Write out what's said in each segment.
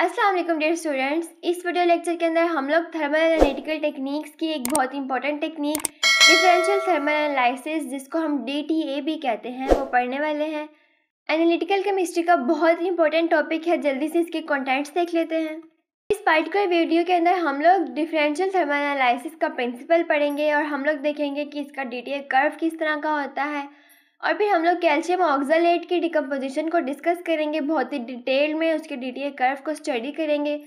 अस्सलाम वालेकुम dear students इस वीडियो लेक्चर के अंदर हम लोग थर्मल एनालिटिकल टेक्निक्स की एक बहुत important technique differential thermal analysis जिसको हम डी भी कहते हैं वो पढ़ने वाले हैं एनालिटिकल केमिस्ट्री का बहुत ही इंपॉर्टेंट टॉपिक है जल्दी से इसके कॉन्टेंट्स देख लेते हैं इस पार्टिकुलर वीडियो के अंदर हम लोग डिफरेंशियल थर्मल एनालिसिस का प्रिंसिपल पढ़ेंगे और हम लोग देखेंगे कि इसका डी टी कर्व किस तरह का होता है और फिर हम लोग कैल्शियम ऑक्जालेट की डिकम्पोजिशन को डिस्कस करेंगे बहुत ही डिटेल में उसके डी कर्व को स्टडी करेंगे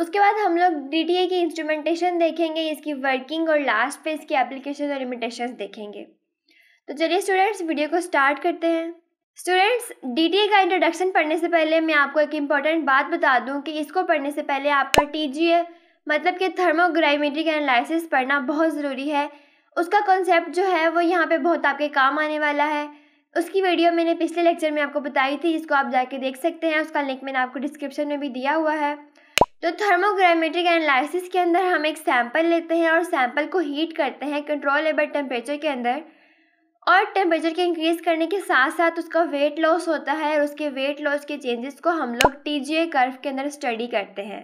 उसके बाद हम लोग डी की इंस्ट्रूमेंटेशन देखेंगे इसकी वर्किंग और लास्ट पे इसकी एप्लीकेशन और लिमिटेशन देखेंगे तो चलिए स्टूडेंट्स वीडियो को स्टार्ट करते हैं स्टूडेंट्स डी का इंट्रोडक्शन पढ़ने से पहले मैं आपको एक इम्पॉर्टेंट बात बता दूँ कि इसको पढ़ने से पहले आपका टी मतलब कि थर्मोग्राइमेट्रिक एनालिसिस पढ़ना बहुत ज़रूरी है उसका कॉन्सेप्ट जो है वो यहाँ पे बहुत आपके काम आने वाला है उसकी वीडियो मैंने पिछले लेक्चर में आपको बताई थी जिसको आप जाके देख सकते हैं उसका लिंक मैंने आपको डिस्क्रिप्शन में भी दिया हुआ है तो थर्मोग्रामेट्रिक एनालिसिस के अंदर हम एक सैंपल लेते हैं और सैंपल को हीट करते हैं कंट्रोलेबल टेम्परेचर के अंदर और टेम्परेचर के इंक्रीज़ करने के साथ साथ उसका वेट लॉस होता है और उसके वेट लॉस के चेंजेस को हम लोग टी जी कर्व के अंदर स्टडी करते हैं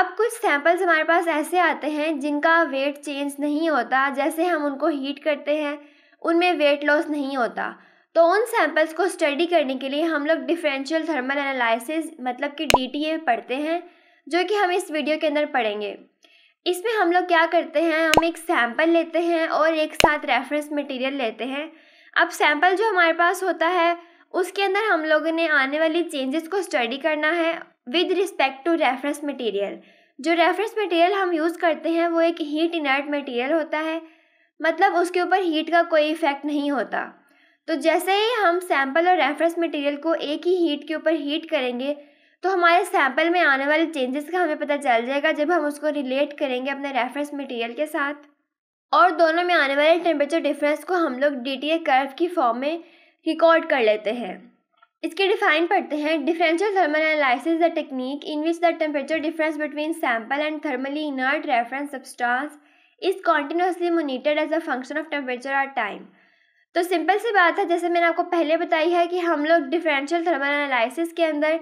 अब कुछ सैंपल्स हमारे पास ऐसे आते हैं जिनका वेट चेंज नहीं होता जैसे हम उनको हीट करते हैं उनमें वेट लॉस नहीं होता तो उन सैंपल्स को स्टडी करने के लिए हम लोग डिफरेंशियल थर्मल एनालिसिस मतलब कि डी पढ़ते हैं जो कि हम इस वीडियो के अंदर पढ़ेंगे इसमें हम लोग क्या करते हैं हम एक सैंपल लेते हैं और एक साथ रेफरेंस मटेरियल लेते हैं अब सैंपल जो हमारे पास होता है उसके अंदर हम लोगों ने आने वाली चेंजेस को स्टडी करना है with respect to reference material जो रेफरेंस मटेरियल हम यूज़ करते हैं वो एक हीट इनर्ट मटेरियल होता है मतलब उसके ऊपर हीट का कोई इफ़ेक्ट नहीं होता तो जैसे ही हम सैंपल और रेफरेंस मटेरियल को एक ही हीट के ऊपर हीट करेंगे तो हमारे सैंपल में आने वाले चेंजेस का हमें पता चल जाएगा जब हम उसको रिलेट करेंगे अपने रेफरेंस मटेरियल के साथ और दोनों में आने वाले टेम्परेचर डिफरेंस को हम लोग डी टी ए कर्व की फॉर्म में रिकॉर्ड कर लेते हैं इसके डिफाइन पढ़ते हैं differential thermal analysis the technique in which the temperature difference between sample and thermally inert reference substance is continuously monitored as a function of temperature और time तो सिंपल सी बात है जैसे मैंने आपको पहले बताई है कि हम लोग डिफरेंशियल थर्मल एनालिसिस के अंदर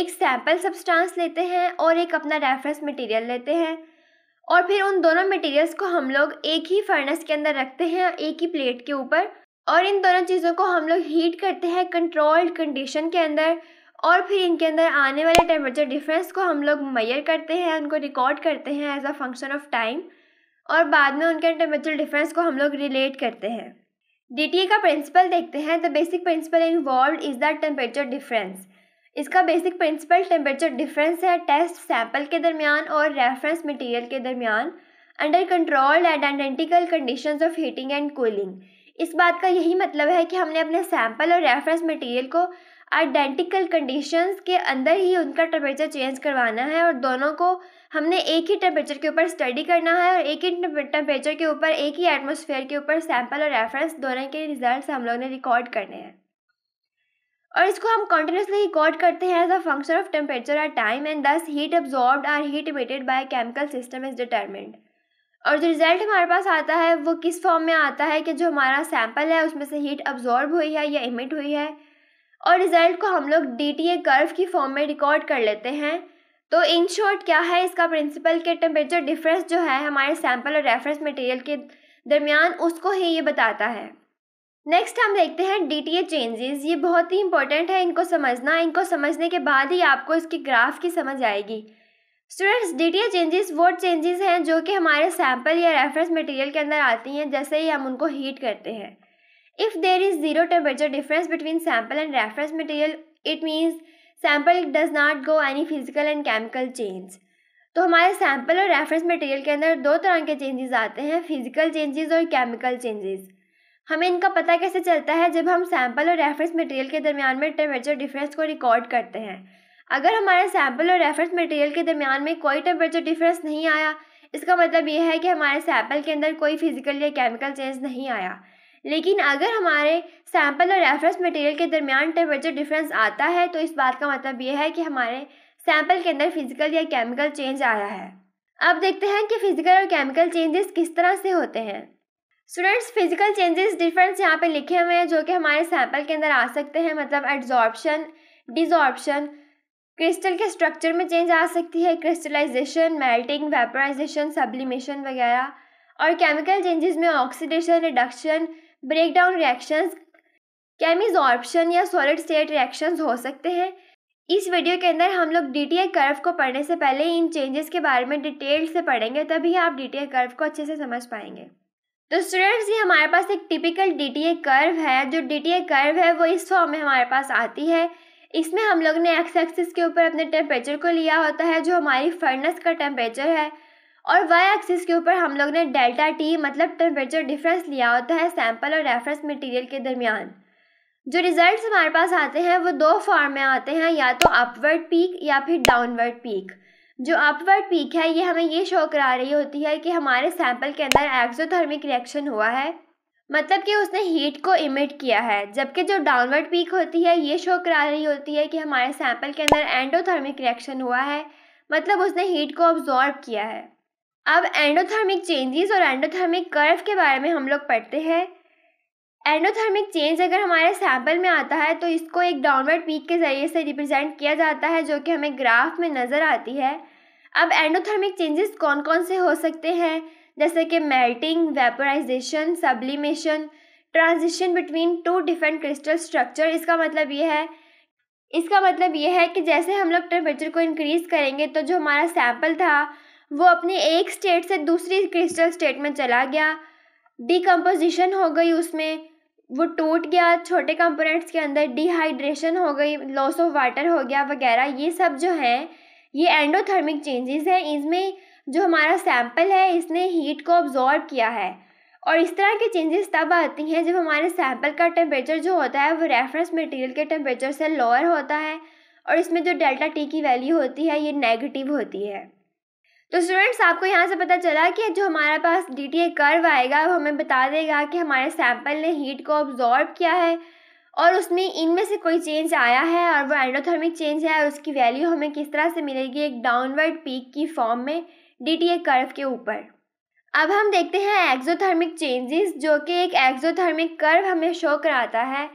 एक सैम्पल सब्सटेंस लेते हैं और एक अपना रेफरेंस मटेरियल लेते हैं और फिर उन दोनों मटेरियल्स को हम लोग एक ही फर्नेस के अंदर रखते हैं एक ही प्लेट के ऊपर और इन दोनों चीज़ों को हम लोग हीट करते हैं कंट्रोल्ड कंडीशन के अंदर और फिर इनके अंदर आने वाले टेम्परेचर डिफरेंस को हम लोग मैयर करते हैं उनको रिकॉर्ड करते हैं as a function of time और बाद में उनके टेम्परेचर डिफरेंस को हम लोग रिलेट करते हैं डी e का प्रिंसिपल देखते हैं the basic principle involve is the temperature difference इसका बेसिक प्रिंसिपल टेम्परेचर डिफरेंस है टेस्ट सैंपल के दरमियान और रेफरेंस मटेरियल के दरमियान under controlled and identical conditions of heating and cooling इस बात का यही मतलब है कि हमने अपने सैंपल और रेफरेंस मटेरियल को आइडेंटिकल कंडीशंस के अंदर ही उनका टेम्परेचर चेंज करवाना है और दोनों को हमने एक ही टेम्परेचर के ऊपर स्टडी करना है और एक ही टेम्परेचर के ऊपर एक ही एटमोसफेयर के ऊपर सैम्पल और रेफरेंस दोनों के रिजल्ट हम लोग ने रिकॉर्ड करने हैं और इसको हम कॉन्टिन्यूसली रिकॉर्ड करते हैं as a function of temperature or time and this heat absorb or heat emitted by chemical system is determined और जो रिज़ल्ट हमारे पास आता है वो किस फॉर्म में आता है कि जो हमारा सैम्पल है उसमें से हीट अब्जॉर्ब हुई है या इमिट हुई है और रिज़ल्ट को हम लोग डी टी ए कर्व की फॉर्म में रिकॉर्ड कर लेते हैं तो इन शॉर्ट क्या है इसका प्रिंसिपल के टेम्परेचर डिफरेंस जो है हमारे सैम्पल और रेफरेंस मटेरियल के दरमियान उसको ही ये बताता है नेक्स्ट हम देखते हैं डी टी ए चेंजेस ये बहुत ही इंपॉर्टेंट है इनको समझना इनको समझने के बाद ही आपको इसके ग्राफ की समझ आएगी students D T A changes वो चेंजेस हैं जो कि हमारे सैम्पल या रेफरेंस मटेरियल के अंदर आती हैं जैसे ही हम उनको हीट करते हैं if there is zero temperature difference between sample and reference material it means sample does not go any physical and chemical change तो हमारे सैंपल और रेफरेंस मटेरियल के अंदर दो तरह के चेंजेस आते हैं फिजिकल चेंजेस और केमिकल चेंजेस हमें इनका पता कैसे चलता है जब हम सैंपल और रेफरेंस मटेरियल के दरमियान में टेम्परेचर डिफरेंस को रिकॉर्ड करते हैं अगर हमारे सैंपल और रेफरेंस मटेरियल के दरमियान में कोई टेम्परेचर डिफरेंस नहीं आया इसका मतलब यह है कि हमारे सैंपल के अंदर कोई फिजिकल या केमिकल चेंज नहीं आया लेकिन अगर हमारे सैंपल और रेफरेंस मटेरियल के दरमियान टेम्परेचर डिफरेंस आता है तो इस बात का मतलब यह है कि हमारे सैंपल के अंदर फिजिकल या केमिकल चेंज आया है अब देखते हैं कि फिजिकल और केमिकल चेंजेस किस तरह से होते हैं स्टूडेंट्स फिजिकल चेंजेस डिफरेंस यहाँ पे लिखे हुए हैं जो कि हमारे सैंपल के अंदर आ सकते हैं मतलब एड्जॉर्प्शन डिजॉर्प्शन क्रिस्टल के स्ट्रक्चर में चेंज आ सकती है क्रिस्टलाइजेशन मेल्टिंग वेपराइजेशन सब्लिमेशन वगैरह और केमिकल चेंजेस में oxidation reduction break down reactions chemisorption या सॉलिड स्टेट रिएक्शंस हो सकते हैं इस वीडियो के अंदर हम लोग डी टी कर्व को पढ़ने से पहले इन चेंजेस के बारे में डिटेल से पढ़ेंगे तभी आप डी टी कर्व को अच्छे से समझ पाएंगे तो स्टूडेंट्स ये हमारे पास एक टिपिकल डी टी कर्व है जो डी टी कर्व है वो इस फॉर्म में हमारे पास आती है इसमें हम लोग ने एक्स एक्सिस के ऊपर अपने टेम्परेचर को लिया होता है जो हमारी फर्नेस का टेम्परेचर है और वाई एक्सिस के ऊपर हम लोग ने डेल्टा टी मतलब टेम्परेचर डिफरेंस लिया होता है सैंपल और रेफरेंस मटेरियल के दरमियान जो रिजल्ट्स हमारे पास आते हैं वो दो फॉर्म में आते हैं या तो अपवर्ड पीक या फिर डाउनवर्ड पीक जो अपवर्ड पीक है ये हमें ये शो करा रही होती है कि हमारे सैंपल के अंदर एक्सोथर्मिक रिएक्शन हुआ है मतलब कि उसने हीट को इमिट किया है जबकि जो डाउनवर्ड पीक होती है ये शो करा रही होती है कि हमारे सैंपल के अंदर एंडोथर्मिक रिएक्शन हुआ है मतलब उसने हीट को ऑब्जॉर्ब किया है अब एंडोथर्मिक चेंजेस और एंडोथर्मिक कर्व के बारे में हम लोग पढ़ते हैं एंडोथर्मिक चेंज अगर हमारे सैंपल में आता है तो इसको एक डाउनवर्ड पीक के ज़रिए से रिप्रेजेंट किया जाता है जो कि हमें ग्राफ में नज़र आती है अब एंडोथर्मिक चेंजेस कौन कौन से हो सकते हैं जैसे कि melting vaporization sublimation transition between two different crystal structure इसका मतलब ये है इसका मतलब ये है कि जैसे हम लोग टेम्परेचर को इंक्रीज़ करेंगे तो जो हमारा सैंपल था वो अपने एक स्टेट से दूसरी क्रिस्टल स्टेट में चला गया डिकम्पोजिशन हो गई उसमें वो टूट गया छोटे कंपोनेंट्स के अंदर डिहाइड्रेशन हो गई लॉस ऑफ वाटर हो गया वगैरह ये सब जो है ये एंडोथर्मिक चेंजेस हैं इसमें जो हमारा सैंपल है इसने हीट को ऑब्जॉर्ब किया है और इस तरह के चेंजेस तब आती हैं जब हमारे सैंपल का टेम्परेचर जो होता है वो रेफरेंस मटेरियल के टेम्परेचर से लोअर होता है और इसमें जो डेल्टा टी की वैल्यू होती है ये नेगेटिव होती है तो स्टूडेंट्स आपको यहाँ से पता चला कि जो हमारे पास डी टी ए कर्व आएगा वो हमें बता देगा कि हमारे सैंपल ने हीट को ऑब्जॉर्ब किया है और उसमें इनमें से कोई चेंज आया है और वो एंडोथर्मिक चेंज है और उसकी वैल्यू हमें किस तरह से मिलेगी एक डाउनवर्ड पीक की फॉर्म में डी टी ए कर्व के ऊपर अब हम देखते हैं एक्जोथर्मिक चेंजेस जो कि एक एक्जोथर्मिक कर्व हमें शो कराता है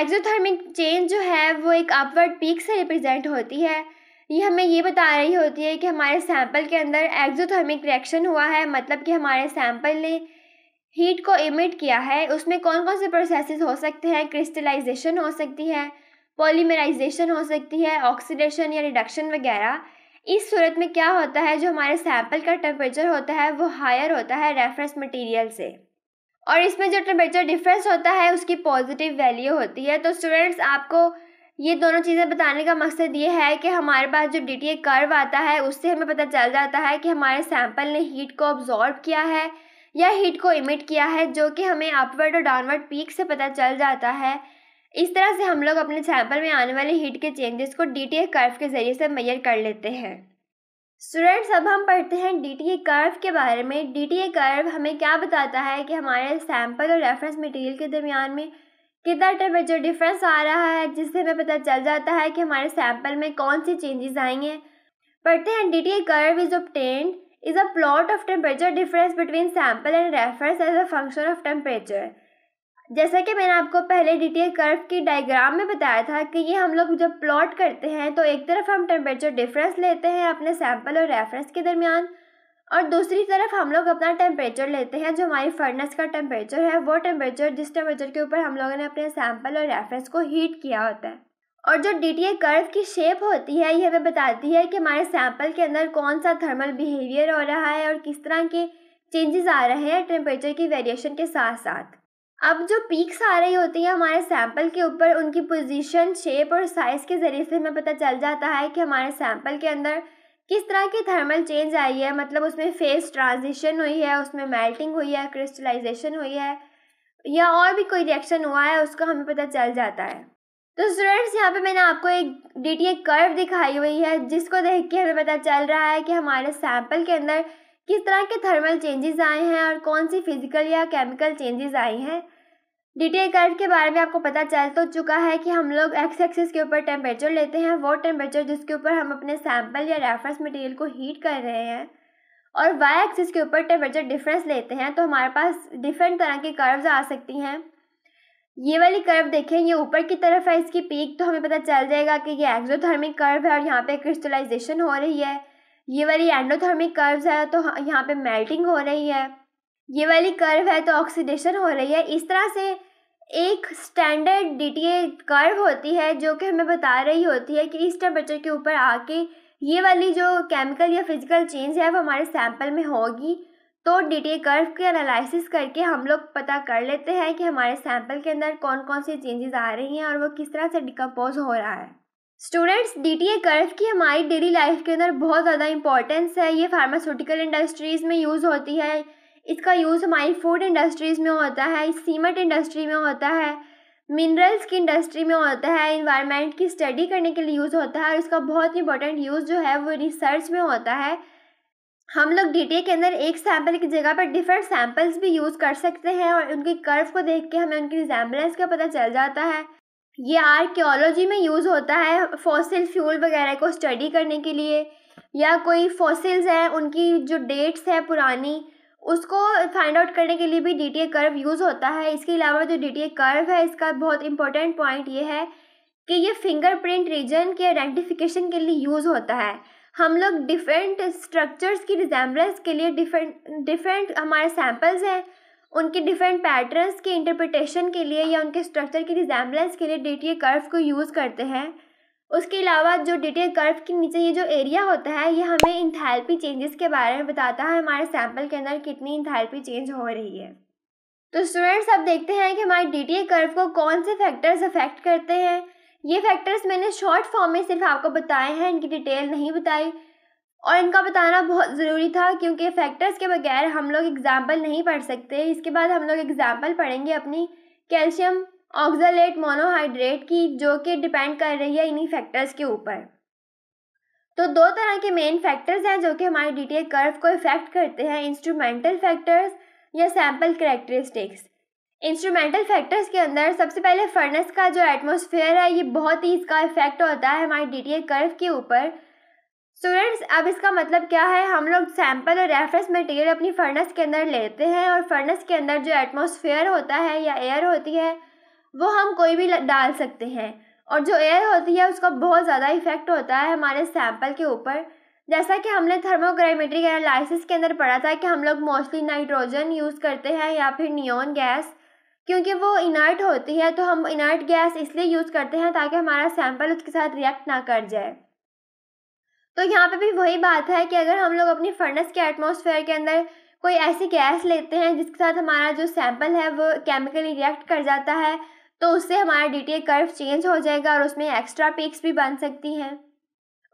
एक्जोथर्मिक चेंज जो है वो एक अपवर्ड पीक से रिप्रेजेंट होती है ये हमें ये बता रही होती है कि हमारे सैंपल के अंदर एक्जोथर्मिक रिएक्शन हुआ है मतलब कि हमारे सैंपल ने हीट को इमिट किया है उसमें कौन कौन से प्रोसेसेस हो सकते हैं क्रिस्टलाइजेशन हो सकती है पॉलीमराइजेशन हो सकती है ऑक्सीडेशन या रिडक्शन वगैरह इस सूरत में क्या होता है जो हमारे सैंपल का टेम्परेचर होता है वो हायर होता है रेफरेंस मटेरियल से और इसमें जो टेम्परेचर डिफरेंस होता है उसकी पॉजिटिव वैल्यू होती है तो स्टूडेंट्स आपको ये दोनों चीज़ें बताने का मकसद ये है कि हमारे पास जो डी टी कर्व आता है उससे हमें पता चल जाता है कि हमारे सैम्पल ने हीट को ऑब्जॉर्ब किया है या हीट को इमिट किया है जो कि हमें अपवर्ड और डाउनवर्ड पीक से पता चल जाता है इस तरह से हम लोग अपने सैंपल में आने वाले हीट के चेंजेस को डी टी कर्व के ज़रिए से मैयर कर लेते हैं स्टूडेंट्स अब हम पढ़ते हैं डी टी कर्व के बारे में डी टी कर्व हमें क्या बताता है कि हमारे सैंपल और रेफरेंस मटेरियल के दरमियान में कितना टेम्परेचर डिफरेंस आ रहा है जिससे हमें पता चल जाता है कि हमारे सैंपल में कौन सी चेंजेस आई हैं पढ़ते हैं D T curve is obtained is a plot of temperature difference between sample and reference as a function of temperature जैसा कि मैंने आपको पहले डी टी कर्व की डायग्राम में बताया था कि ये हम लोग जब प्लॉट करते हैं तो एक तरफ हम टेम्परेचर डिफरेंस लेते हैं अपने सैंपल और रेफरेंस के दरमियान और दूसरी तरफ हम लोग अपना टेम्परेचर लेते हैं जो हमारी फर्नेस का टेम्परेचर है वो टेम्परेचर जिस टेम्परेचर के ऊपर हम लोगों ने अपने सैंपल और रेफरेंस को हीट किया होता है और जो डी टी ए कर्व की शेप होती है ये हमें बताती है कि हमारे सैंपल के अंदर कौन सा थर्मल बिहेवियर हो रहा है और किस तरह के चेंजेस आ रहे हैं टेम्परेचर की वेरिएशन के साथ साथ अब जो पीक्स आ रही होती हैं हमारे सैंपल के ऊपर उनकी पोजीशन शेप और साइज़ के ज़रिए से हमें पता चल जाता है कि हमारे सैंपल के अंदर किस तरह की थर्मल चेंज आई है मतलब उसमें फेस ट्रांजिशन हुई है उसमें मेल्टिंग हुई है क्रिस्टलाइजेशन हुई है या और भी कोई रिएक्शन हुआ है उसका हमें पता चल जाता है तो स्टूडेंट्स यहाँ पे मैंने आपको एक डी टी कर्व दिखाई हुई है जिसको देख के हमें पता चल रहा है कि हमारे सैंपल के अंदर किस तरह के थर्मल चेंजेस आए हैं और कौन सी फिजिकल या केमिकल चेंजेस आई हैं डीटीए कर्व के बारे में आपको पता चल तो चुका है कि हम लोग एक्स एक्सिस के ऊपर टेम्परेचर लेते हैं वो टेम्परेचर जिसके ऊपर हम अपने सैम्पल या रेफरेंस मटेरियल को हीट कर रहे हैं और वाई एक्सिस के ऊपर टेम्परेचर डिफरेंस लेते हैं तो हमारे पास डिफरेंट तरह के कर्व्स आ सकती हैं ये वाली कर्व देखें ये ऊपर की तरफ है इसकी पीक तो हमें पता चल जाएगा कि ये एक्जोथर्मिक कर्व है और यहाँ पे क्रिस्टलाइजेशन हो रही है ये वाली एंडोथर्मिक कर्व्स है तो यहाँ पे मेल्टिंग हो रही है ये वाली कर्व है तो ऑक्सीडेशन हो रही है इस तरह से एक स्टैंडर्ड डीटीए कर्व होती है जो कि हमें बता रही होती है कि इस टेम्परेचर के ऊपर आके ये वाली जो केमिकल या फिजिकल चेंज है वो हमारे सैंपल में होगी तो डीटीए कर्व के एनालिसिस करके हम लोग पता कर लेते हैं कि हमारे सैंपल के अंदर कौन कौन सी चेंजेस आ रही हैं और वो किस तरह से डिकम्पोज हो रहा है students D T A curve की हमारी डेली लाइफ के अंदर बहुत ज़्यादा इंपॉर्टेंस है ये फार्मास्यूटिकल इंडस्ट्रीज़ में यूज़ होती है इसका यूज़ हमारी फूड इंडस्ट्रीज़ में होता है सीमेंट इंडस्ट्री में होता है मिनरल्स की इंडस्ट्री में होता है इन्वायरमेंट की स्टडी करने के लिए यूज़ होता है और इसका बहुत इंपॉर्टेंट यूज़ जो है वो रिसर्च में होता है हम लोग डीटीए के अंदर एक सैंपल की जगह पर डिफरेंट सैंपल्स भी यूज़ कर सकते हैं और उनकी कर्व को देख के हमें उनकी रिजेम्बलेंस का पता चल जाता है ये आर्कियोलॉजी में यूज़ होता है फॉसिल फ्यूल वगैरह को स्टडी करने के लिए या कोई फॉसिल्स हैं उनकी जो डेट्स हैं पुरानी उसको फाइंड आउट करने के लिए भी D T A curve use होता है इसके अलावा जो डी टी ए कर्व है इसका बहुत इंपॉर्टेंट पॉइंट ये है कि ये फिंगरप्रिंट रीजन के आइडेंटिफिकेशन के लिए यूज़ होता है हम लोग डिफरेंट स्ट्रक्चर्स की रिजेम्बलेंस के लिए डिफरेंट डिफरेंट हमारे सैम्पल्स हैं उनके डिफरेंट पैटर्न्स के इंटरप्रिटेशन के लिए या उनके स्ट्रक्चर की रिजेम्बलेंस के लिए डी टी ए कर्व को यूज़ करते हैं उसके अलावा जो डिटेल कर्व के नीचे ये जो एरिया होता है ये हमें इंथैल्पी चेंजेस के बारे में बताता है हमारे सैंपल के अंदर कितनी इंथैल्पी चेंज हो रही है तो स्टूडेंट्स अब देखते हैं कि हमारे डी कर्व को कौन से फैक्टर्स अफेक्ट करते हैं ये फैक्टर्स मैंने शॉर्ट फॉर्म में सिर्फ आपको बताए हैं इनकी डिटेल नहीं बताई और इनका बताना बहुत ज़रूरी था क्योंकि फैक्टर्स के बगैर हम लोग एग्ज़ाम्पल नहीं पढ़ सकते इसके बाद हम लोग एग्ज़ाम्पल पढ़ेंगे अपनी कैल्शियम ऑक्जलेट मोनोहाइड्रेट की जो कि डिपेंड कर रही है इन्हीं फैक्टर्स के ऊपर तो दो तरह के मेन फैक्टर्स हैं जो कि हमारे डीटीए कर्व को इफेक्ट करते हैं इंस्ट्रूमेंटल फैक्टर्स या सैम्पल करेक्टरिस्टिक्स इंस्ट्रूमेंटल फैक्टर्स के अंदर सबसे पहले फर्नेस का जो एटमोसफेयर है ये बहुत ही इसका इफेक्ट होता है हमारे डी कर्व के ऊपर स्टूडेंट्स अब इसका मतलब क्या है हम लोग सैम्पल और रेफरेंस मटेरियल अपनी फर्नेस के अंदर लेते हैं और फर्नेस के अंदर जो एटमोसफेयर होता है या एयर होती है वो हम कोई भी डाल सकते हैं और जो एयर होती है उसका बहुत ज़्यादा इफ़ेक्ट होता है हमारे सैंपल के ऊपर जैसा कि हमने थर्मोग्रामेट्रिक एनालिसिस के अंदर पढ़ा था कि हम लोग मोस्टली नाइट्रोजन यूज़ करते हैं या फिर नियोन गैस क्योंकि वो इनर्ट होती है तो हम इनर्ट गैस इसलिए यूज़ करते हैं ताकि हमारा सैंपल उसके साथ रिएक्ट ना कर जाए तो यहाँ पे भी वही बात है कि अगर हम लोग अपनी फर्नेस के एटमॉस्फेयर के अंदर कोई ऐसी गैस लेते हैं जिसके साथ हमारा जो सैंपल है वो केमिकली रिएक्ट कर जाता है तो उससे हमारा डी कर्व चेंज हो जाएगा और उसमें एक्स्ट्रा पिक्स भी बन सकती हैं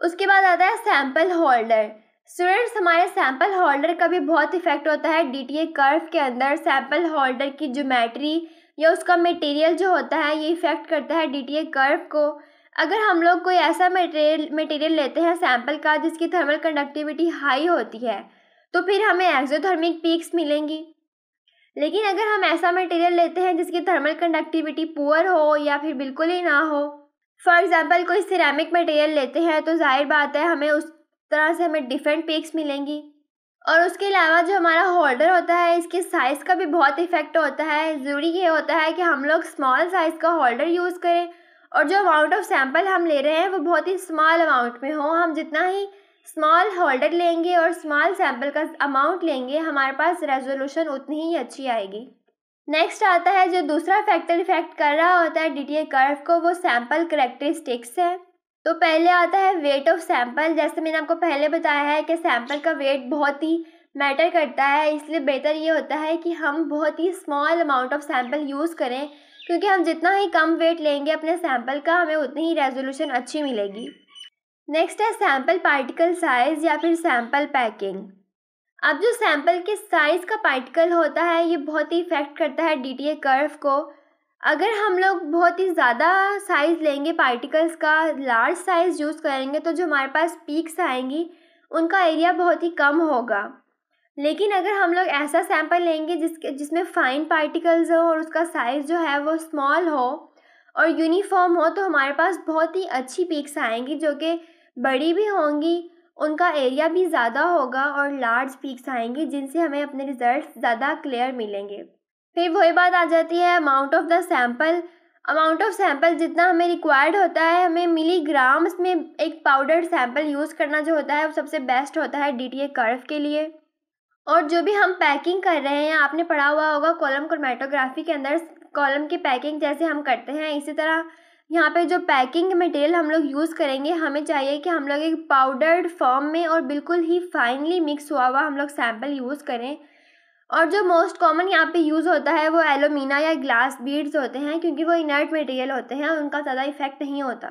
उसके बाद आता है सैम्पल होल्डर स्टूडेंट्स हमारे सैम्पल होल्डर का भी बहुत इफेक्ट होता है डी कर्व के अंदर सैम्पल होल्डर की जोमेट्री या उसका मटेरियल जो होता है ये इफ़ेक्ट करता है डी कर्व को अगर हम लोग कोई ऐसा मटेरियल मटेरियल लेते हैं सैम्पल का जिसकी थर्मल कंडक्टिविटी हाई होती है तो फिर हमें एक्जोथर्मिक पीक्स मिलेंगी लेकिन अगर हम ऐसा मटेरियल लेते हैं जिसकी थर्मल कंडक्टिविटी पुअर हो या फिर बिल्कुल ही ना हो फॉर एग्ज़ाम्पल कोई सिरेमिक मटेरियल लेते हैं तो जाहिर बात है हमें उस तरह से हमें डिफरेंट पीक्स मिलेंगी और उसके अलावा जो हमारा होल्डर होता है इसके साइज़ का भी बहुत इफ़ेक्ट होता है ज़रूरी ये होता है कि हम लोग स्मॉल साइज़ का होल्डर यूज़ करें और जो अमाउंट ऑफ सैम्पल हम ले रहे हैं वो बहुत ही स्मॉल अमाउंट में हो हम जितना ही स्मॉल होल्डर लेंगे और स्मॉल सैम्पल का अमाउंट लेंगे हमारे पास रेजोल्यूशन उतनी ही अच्छी आएगी नेक्स्ट आता है जो दूसरा फैक्टर इफेक्ट कर रहा होता है डी कर्व को वो सैम्पल करेक्टरिस्टिक्स है तो पहले आता है वेट ऑफ सैम्पल जैसे मैंने आपको पहले बताया है कि सैम्पल का वेट बहुत ही मैटर करता है इसलिए बेहतर ये होता है कि हम बहुत ही small amount of sample use करें क्योंकि हम जितना ही कम वेट लेंगे अपने सैम्पल का हमें उतनी ही रेजोल्यूशन अच्छी मिलेगी नेक्स्ट है सैम्पल पार्टिकल साइज या फिर सैम्पल पैकिंग अब जो सैम्पल के साइज का पार्टिकल होता है ये बहुत ही इफेक्ट करता है डी कर्व को अगर हम लोग बहुत ही ज़्यादा साइज़ लेंगे पार्टिकल्स का लार्ज साइज़ यूज़ करेंगे तो जो हमारे पास पीक्स आएंगी उनका एरिया बहुत ही कम होगा लेकिन अगर हम लोग ऐसा सैंपल लेंगे जिसके जिसमें फ़ाइन पार्टिकल्स हो और उसका साइज़ जो है वो स्मॉल हो और यूनिफॉर्म हो तो हमारे पास बहुत ही अच्छी पीक्स आएंगी जो कि बड़ी भी होंगी उनका एरिया भी ज़्यादा होगा और लार्ज पीक्स आएंगे जिनसे हमें अपने रिज़ल्ट ज़्यादा क्लियर मिलेंगे फिर वही बात आ जाती है amount of the sample amount of sample जितना हमें रिक्वायर्ड होता है हमें मिलीग्राम्स में एक पाउडर सैम्पल यूज़ करना जो होता है वो सबसे बेस्ट होता है डी टी कर्व के लिए और जो भी हम पैकिंग कर रहे हैं आपने पढ़ा हुआ होगा कॉलम क्रोमेटोग्राफी के अंदर कॉलम की पैकिंग जैसे हम करते हैं इसी तरह यहाँ पे जो पैकिंग मटेरियल हम लोग यूज़ करेंगे हमें चाहिए कि हम लोग एक पाउडर्ड फॉर्म में और बिल्कुल ही फाइनली मिक्स हुआ हुआ हम लोग सैम्पल यूज़ करें और जो मोस्ट कॉमन यहाँ पे यूज़ होता है वो एलोमिना या ग्लास बीड्स होते हैं क्योंकि वो इनर्ट मटेरियल होते हैं उनका ज़्यादा इफेक्ट नहीं होता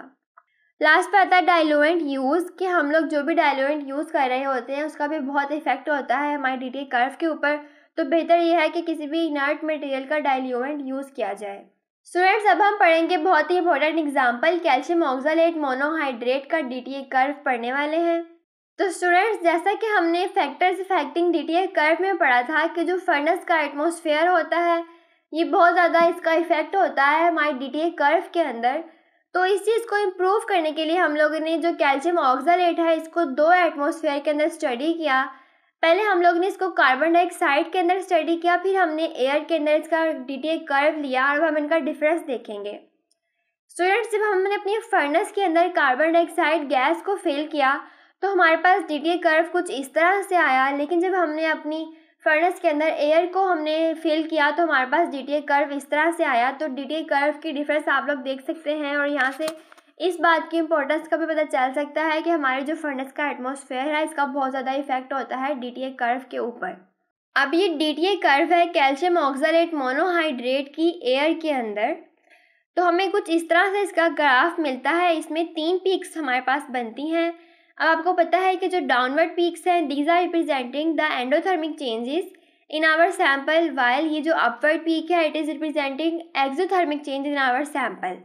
लास्ट पर आता है डायलोवेंट यूज़ कि हम लोग जो भी डायलोवेंट यूज़ कर रहे होते हैं उसका भी बहुत इफेक्ट होता है हमारे डी कर्व के ऊपर तो बेहतर यह है कि किसी भी इनर्ट मटेरियल का डायलोवेंट यूज़ किया जाए स्टूडेंट्स अब हम पढ़ेंगे बहुत ही important example calcium oxalate monohydrate का डीटीए कर्व पढ़ने वाले हैं तो स्टूडेंट्स जैसा कि हमने फैक्टर्स इफेक्टिंग डीटीए कर्व में पढ़ा था कि जो फर्नेस का एटमोसफेयर होता है ये बहुत ज़्यादा इसका इफेक्ट होता है हमारे ए कर्व के अंदर तो इस चीज़ को इम्प्रूव करने के लिए हम लोगों ने जो कैल्शियम ऑक्सालेट है इसको दो एटमोसफेयर के अंदर स्टडी किया पहले हम लोग ने इसको कार्बन डाइऑक्साइड के अंदर स्टडी किया फिर हमने एयर के अंदर इसका डिटेल कर्व लिया और हम इनका डिफरेंस देखेंगे स्टूडेंट्स जब हमने अपनी फर्नेस के अंदर कार्बन डाइऑक्साइड गैस को फेल किया तो हमारे पास डीटीए कर्व कुछ इस तरह से आया लेकिन जब हमने अपनी फर्नेस के अंदर एयर को हमने फेल किया तो हमारे पास डीटीए कर्व इस तरह से आया तो डीटीए कर्व की डिफरेंस आप लोग देख सकते हैं और यहाँ से इस बात की इंपॉर्टेंस का भी पता चल सकता है कि हमारे जो फर्नेस का एटमोसफेयर है इसका बहुत ज़्यादा इफेक्ट होता है डी टी कर्व के ऊपर अब ये डी टी ए कर्व है कैल्शियम ऑक्सालेट मोनोहाइड्रेट की एयर के अंदर तो हमें कुछ इस तरह से इसका ग्राफ मिलता है इसमें तीन पीक्स हमारे पास बनती हैं अब आपको पता है कि जो डाउनवर्ड पीक्स हैं these are representing the endothermic changes in our sample while ये जो अपवर्ड पीक है it is representing exothermic change in our sample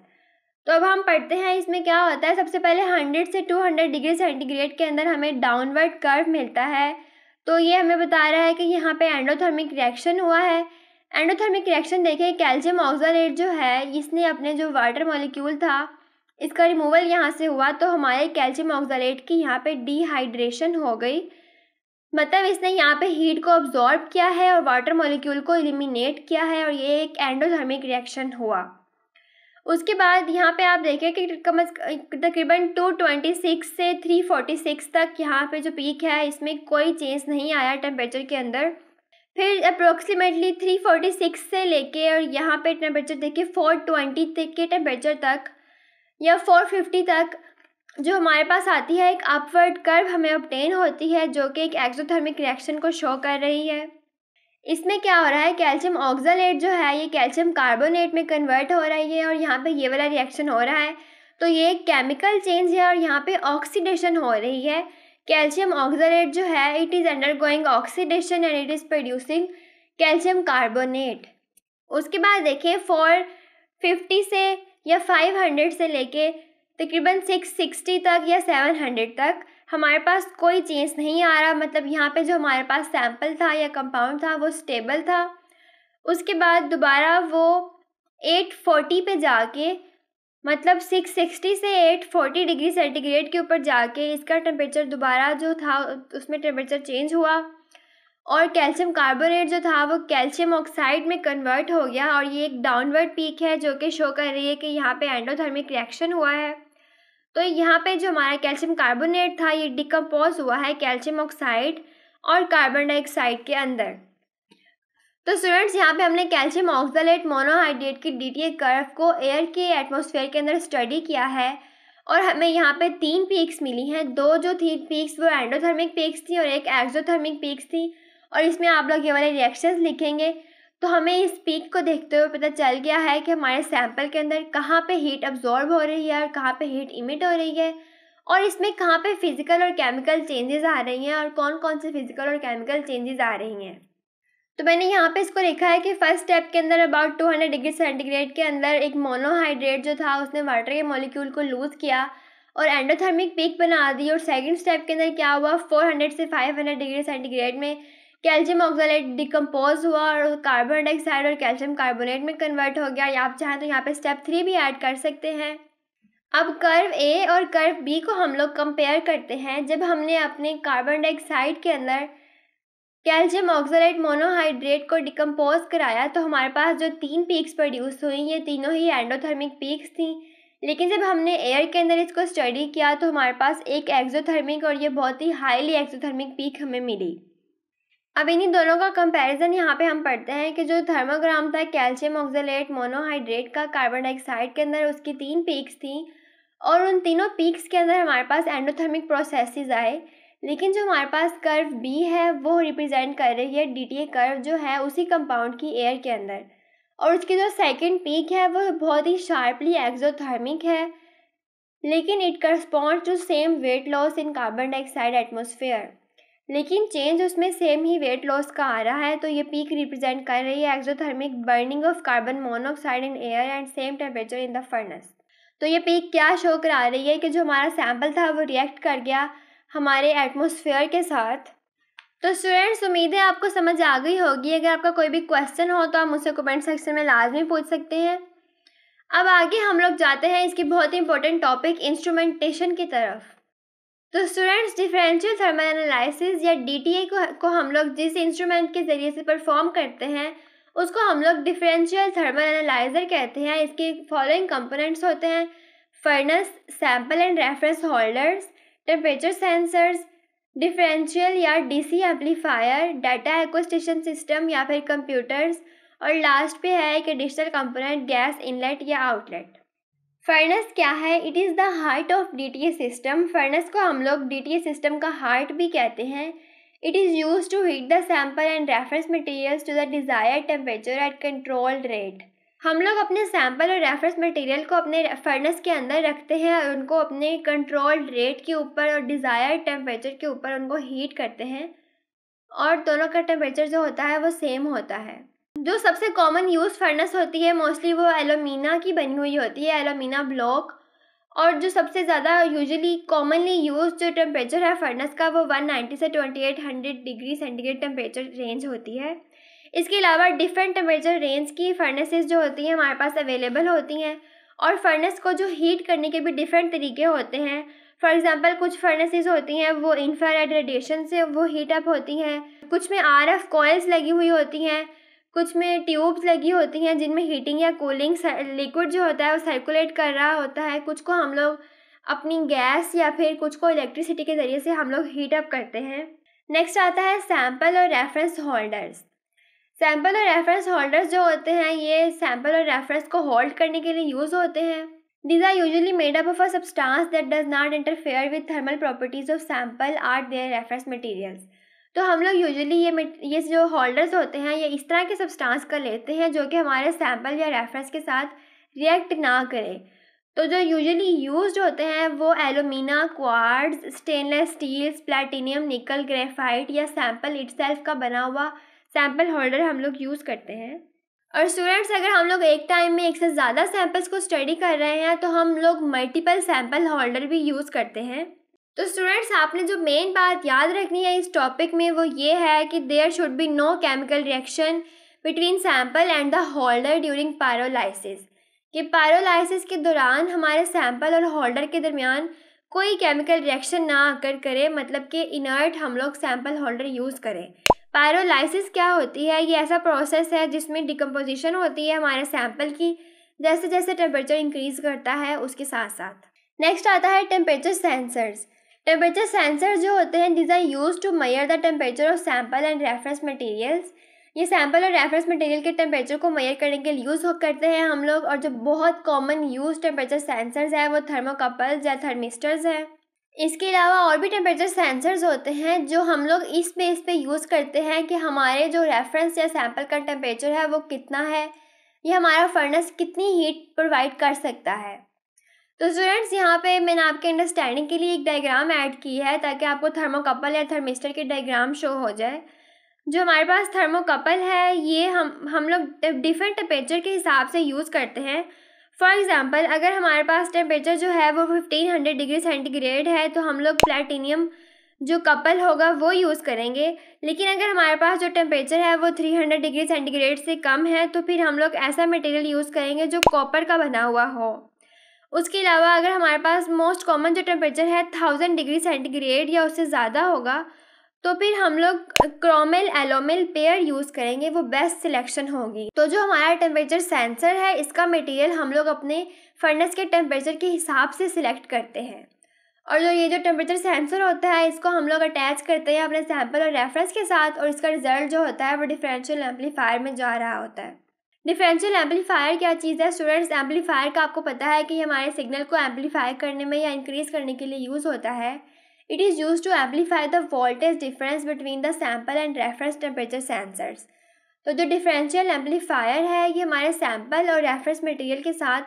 तो अब हम पढ़ते हैं इसमें क्या होता है सबसे पहले हंड्रेड से टू हंड्रेड डिग्री सेंटीग्रेड के अंदर हमें डाउनवर्ड कर्व मिलता है तो ये हमें बता रहा है कि यहाँ पे एंडोथर्मिक रिएक्शन हुआ है एंडोथर्मिक रिएक्शन देखें कैल्शियम ऑक्सालेट जो है इसने अपने जो वाटर मॉलिक्यूल था इसका रिमूवल यहाँ से हुआ तो हमारे कैल्शियम ऑक्सालेट की यहाँ पर डिहाइड्रेशन हो गई मतलब इसने यहाँ पर हीट को ऑब्जॉर्ब किया है और वाटर मॉलिक्यूल को एलिमिनेट किया है और ये एक एंडोथर्मिक रिएक्शन हुआ उसके बाद यहाँ पे आप देखें कि कम अज तकरीबन टू ट्वेंटी सिक्स से थ्री फोर्टी सिक्स तक यहाँ पे जो पीक है इसमें कोई चेंज नहीं आया टेम्परेचर के अंदर फिर अप्रोक्सीमेटली थ्री फोर्टी सिक्स से लेके और यहाँ पे टेम्परेचर देखिए फोर ट्वेंटी तक के टेम्परेचर तक या फोर फिफ्टी तक जो हमारे पास आती है एक अपवर्ड कर्व हमें ऑप्टेन होती है जो कि एक एक्सोथर्मिक रिएक्शन को शो कर रही है इसमें क्या हो रहा है कैल्शियम ऑक्जलेट जो है ये कैल्शियम कार्बोनेट में कन्वर्ट हो रही है और यहाँ पे ये वाला रिएक्शन हो रहा है तो ये केमिकल चेंज है और यहाँ पे ऑक्सीडेशन हो रही है कैल्शियम ऑक्जलेट जो है it is undergoing oxidation and it is producing calcium carbonate उसके बाद देखें फोर फिफ्टी से या फाइव हंड्रेड से लेके तकरीबन सिक्स सिक्सटी तक या सेवन हंड्रेड तक हमारे पास कोई चेंज नहीं आ रहा मतलब यहाँ पे जो हमारे पास सैम्पल था या कंपाउंड था वो स्टेबल था उसके बाद दोबारा वो एट फोर्टी पर जाके मतलब सिक्स सिक्सटी से एट फोर्टी डिग्री सेंटीग्रेड के ऊपर जाके इसका टेम्परेचर दोबारा जो था उसमें टेम्परेचर चेंज हुआ और कैल्शियम कार्बोनेट जो था वो कैल्शियम ऑक्साइड में कन्वर्ट हो गया और ये एक डाउनवर्ड पीक है जो कि शो कर रही है कि यहाँ पे एंडोथर्मिक रिएक्शन हुआ है तो यहाँ पे जो हमारा कैल्शियम कार्बोनेट था ये डिकम्पोज हुआ है कैल्शियम ऑक्साइड और कार्बन डाइऑक्साइड के अंदर तो स्टूडेंट्स यहाँ पे हमने कैल्शियम ऑक्सलेट मोनोहाइड्रेट की डीटीए कर्व को एयर के एटमॉस्फेयर के अंदर स्टडी किया है और हमें यहाँ पे तीन पीक्स मिली हैं दो जो थी पीक्स वो एंडोथर्मिक पीक्स थी और एक एक्जोथर्मिक पीक्स थी और इसमें आप लोग ये वाले रिएक्शंस लिखेंगे तो हमें इस पीक को देखते हुए पता चल गया है कि हमारे सैंपल के अंदर कहाँ पे हीट अब्जॉर्ब हो रही है और कहाँ पे हीट इमिट हो रही है और इसमें कहाँ पे फिज़िकल और केमिकल चेंजेस आ रही हैं और कौन कौन से फिज़िकल और केमिकल चेंजेस आ रही हैं तो मैंने यहाँ पे इसको लिखा है कि फर्स्ट स्टेप के अंदर अबाउट 200 डिग्री सेंटीग्रेड के अंदर एक मोनोहाइड्रेट जो था उसने वाटर के मॉलिक्यूल को लूज़ किया और एंडोथर्मिक पीक बना दी और सेकंड स्टेप के अंदर क्या हुआ 400 से 500 डिग्री सेंटीग्रेड में कैल्शियम ऑक्सालेट डिकम्पोज हुआ और कार्बन डाइऑक्साइड और कैल्शियम कार्बोनेट में कन्वर्ट हो गया या आप चाहें तो यहाँ पे स्टेप थ्री भी ऐड कर सकते हैं अब कर्व ए और कर्व बी को हम लोग कंपेयर करते हैं जब हमने अपने कार्बन डाइऑक्साइड के अंदर कैल्शियम ऑक्सालाइट मोनोहाइड्रेट को डिकम्पोज कराया तो हमारे पास जो तीन पीक्स प्रोड्यूस हुई ये तीनों ही एंडोथर्मिक पीक्स थी लेकिन जब हमने एयर के अंदर इसको स्टडी किया तो हमारे पास एक एक्जोथर्मिक और ये बहुत ही हाईली एक्जोथर्मिक पीक हमें मिली अब इन्हीं दोनों का कंपैरिजन यहाँ पे हम पढ़ते हैं कि जो थर्मोग्राम था कैल्शियम ऑक्सलेट मोनोहाइड्रेट का कार्बन डाइऑक्साइड के अंदर उसकी तीन पीक्स थी और उन तीनों पीक्स के अंदर हमारे पास एंडोथर्मिक प्रोसेसेस आए लेकिन जो हमारे पास कर्व बी है वो रिप्रेजेंट कर रही है डी टी कर्व जो है उसी कंपाउंड की एयर के अंदर और उसकी जो सेकेंड पीक है वो बहुत ही शार्पली एक्जोथर्मिक है लेकिन it correspond to same weight loss in carbon dioxide atmosphere लेकिन चेंज उसमें सेम ही वेट लॉस का आ रहा है तो ये पीक रिप्रेजेंट कर रही है exothermic burning of carbon monoxide in air and same temperature in the furnace तो ये पीक क्या शो करा रही है कि जो हमारा सैम्पल था वो रिएक्ट कर गया हमारे एटमोसफेयर के साथ तो स्टूडेंट्स उम्मीद है आपको समझ आ गई होगी अगर आपका कोई भी क्वेश्चन हो तो आप मुझसे कमेंट सेक्शन में लाजमी पूछ सकते हैं अब आगे हम लोग जाते हैं इसकी बहुत ही इंपॉर्टेंट टॉपिक इंस्ट्रूमेंटेशन की तरफ तो स्टूडेंट्स डिफरेंशियल थर्मल एनालिसिस या डी को, को हम लोग जिस इंस्ट्रूमेंट के ज़रिए से परफॉर्म करते हैं उसको हम लोग डिफरेंशियल थर्मल एनालाइजर कहते हैं इसके फॉलोइंग कंपोनेंट्स होते हैं furnace sample and reference holders temperature sensors differential या DC amplifier data acquisition system या फिर कंप्यूटर्स और लास्ट पे है एक एडिशनल कंपोनेंट गैस इनलेट या आउटलेट फर्नेस क्या है it is the heart of a system furnace को हम लोग ए सिस्टम का हार्ट भी कहते हैं it is use to heat the sample and reference materials to the desire temperature at control rate हम लोग अपने सैम्पल और रेफरेंस मटेरियल को अपने फर्नेस के अंदर रखते हैं और उनको अपने कंट्रोल रेट के ऊपर और डिज़ायर टेम्परेचर के ऊपर उनको हीट करते हैं और दोनों का टेम्परेचर जो होता है वो सेम होता है जो सबसे कॉमन यूज़ फर्नेस होती है मोस्टली वो एलोमिना की बनी हुई होती है एलोमिना ब्लॉक और जो सबसे ज़्यादा यूजुअली कॉमनली यूज जो टेम्परेचर है फर्नेस का वो 190 से 2800 डिग्री सेंटीग्रेड टेम्परेचर रेंज होती है इसके अलावा डिफरेंट टेम्परेचर रेंज की फर्नेसेस जो होती हैं हमारे पास अवेलेबल होती हैं और फर्नेस को जो हीट करने के भी डिफरेंट तरीके होते हैं फॉर एग्ज़ाम्पल कुछ फर्नेसेस होती हैं वो इन्फ्रारेड रेडिएशन से वो हीट अप होती हैं कुछ में आर एफ कॉयल्स लगी हुई होती हैं कुछ में ट्यूब्स लगी होती हैं जिनमें हीटिंग या कूलिंग लिक्विड जो होता है वो सर्कुलेट कर रहा होता है कुछ को हम लोग अपनी गैस या फिर कुछ को इलेक्ट्रिसिटी के ज़रिए से हम लोग हीट अप करते हैं नेक्स्ट आता है सैम्पल और रेफरेंस होल्डर्स सैम्पल और रेफरेंस होल्डर्स जो होते हैं ये सैम्पल और रेफरेंस को होल्ड करने के लिए यूज़ होते हैं These are usually made up of a substance that does not interfere with thermal properties of sample or their reference materials. तो हम लोग यूजली ये ये जो होल्डर्स होते हैं ये इस तरह के सब्सटेंस का लेते हैं जो कि हमारे सैम्पल या रेफरेंस के साथ रिएक्ट ना करें तो जो यूजली यूज होते हैं वो alumina quartz stainless steel platinum nickel graphite या सैम्पल इट का बना हुआ सैम्पल होल्डर हम लोग यूज़ करते हैं और स्टूडेंट्स अगर हम लोग एक टाइम में एक से ज़्यादा सैम्पल्स को स्टडी कर रहे हैं तो हम लोग मल्टीपल सैम्पल होल्डर भी यूज़ करते हैं तो स्टूडेंट्स आपने जो मेन बात याद रखनी है इस टॉपिक में वो ये है कि there should be no chemical reaction between sample and the holder during pyrolysis कि पैरोलाइसिस के दौरान हमारे सैम्पल और होल्डर के दरमियान कोई केमिकल रिएक्शन ना आकर करे मतलब कि इनर्ट हम लोग सैम्पल होल्डर यूज़ करें पैरोलाइसिस क्या होती है ये ऐसा प्रोसेस है जिसमें डिकम्पोजिशन होती है हमारे सैम्पल की जैसे जैसे टेम्परेचर इंक्रीज़ करता है उसके साथ साथ नेक्स्ट आता है टेम्परेचर सेंसर्स टेम्परेचर सेंसर जो होते हैं these are use to measure the temperature of sample and reference materials ये सैम्पल और रेफरेंस मटेरियल के टेम्परेचर को मैयर करने के लिए यूज़ करते हैं हम लोग और जो बहुत कॉमन यूज टेम्परेचर सेंसर्स है वो थर्मोकपल्स या थर्मिस्टर्स हैं इसके अलावा और भी टेम्परेचर सेंसर्स होते हैं जो हम लोग इस बेस पे यूज़ करते हैं कि हमारे जो रेफरेंस या सैम्पल का टेम्परेचर है वो कितना है ये हमारा फर्नेस कितनी हीट प्रोवाइड कर सकता है तो स्टूडेंट्स यहाँ पे मैंने आपके अंडरस्टैंडिंग के लिए एक डायग्राम ऐड की है ताकि आपको थर्मोकपल या थर्मिस्टर के डायग्राम शो हो जाए जो हमारे पास थर्मोकपल है ये हम हम लोग डिफरेंट टेम्परेचर के हिसाब से यूज़ करते हैं फॉर एग्ज़ाम्पल अगर हमारे पास टेम्परेचर जो है वो फिफ्टीन हंड्रेड डिग्री सेंटीग्रेड है तो हम लोग प्लेटिनियम जो कपल होगा वो यूज़ करेंगे लेकिन अगर हमारे पास जो टेम्परेचर है वो थ्री हंड्रेड डिग्री सेंटीग्रेड से कम है तो फिर हम लोग ऐसा मटेरियल यूज़ करेंगे जो कॉपर का बना हुआ हो उसके अलावा अगर हमारे पास मोस्ट कॉमन जो टेम्परेचर है थाउजेंड डिग्री सेंटीग्रेड या उससे ज़्यादा होगा तो फिर हम लोग क्रोमेल एलोमेल पेयर यूज़ करेंगे वो बेस्ट सिलेक्शन होगी तो जो हमारा टेम्परेचर सेंसर है इसका मटेरियल हम लोग अपने फर्नेस के टेम्परेचर के हिसाब से सिलेक्ट करते हैं और जो ये जो टेम्परेचर सेंसर होता है इसको हम लोग अटैच करते हैं अपने सैम्पल और रेफरेंस के साथ और इसका रिज़ल्ट जो होता है वो डिफरेंशियल एम्पलीफायर में जा रहा होता है डिफरेंशियल एम्पलीफायर क्या चीज़ है स्टूडेंट्स एम्पलीफायर का आपको पता है कि हमारे सिग्नल को एम्पलीफाई करने में या इंक्रीज करने के लिए यूज़ होता है it is use to amplify the voltage difference between the sample and reference temperature sensors तो जो डिफरेंशियल एम्पलीफायर है ये हमारे सैम्पल और रेफरेंस मटेरियल के साथ